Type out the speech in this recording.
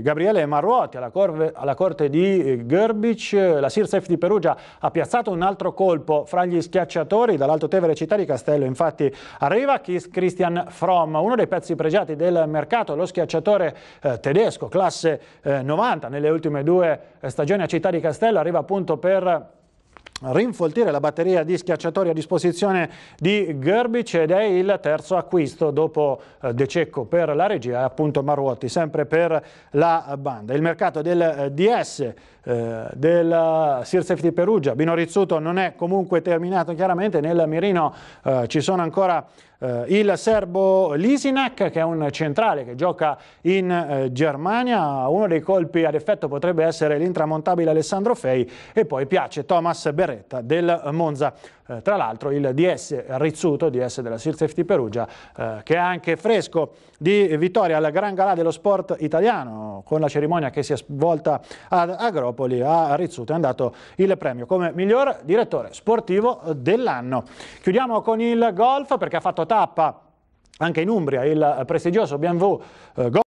Gabriele Marruoti alla, corve, alla corte di eh, Gerbic, la Sirsef di Perugia ha piazzato un altro colpo fra gli schiacciatori dall'Alto Tevere città di Castello, infatti arriva Christian Fromm, uno dei pezzi pregiati del mercato, lo schiacciatore eh, tedesco, classe eh, 90, nelle ultime due stagioni a città di Castello, arriva appunto per rinfoltire la batteria di schiacciatori a disposizione di Gerbic ed è il terzo acquisto dopo eh, De Cecco per la regia e appunto Maruotti sempre per la banda. Il mercato del eh, DS eh, del eh, Sir Safety Perugia, Binorizzuto non è comunque terminato chiaramente, nel mirino eh, ci sono ancora eh, il serbo Lisinek che è un centrale che gioca in eh, Germania, uno dei colpi ad effetto potrebbe essere l'intramontabile Alessandro Fei e poi piace Thomas Berretta del Monza. Eh, tra l'altro il DS Rizzuto, DS della Sir Safety Perugia, eh, che è anche fresco di vittoria al Gran Galà dello Sport Italiano con la cerimonia che si è svolta ad Agropoli a Rizzuto è andato il premio come miglior direttore sportivo dell'anno. Chiudiamo con il golf perché ha fatto tappa anche in Umbria il prestigioso BMW eh,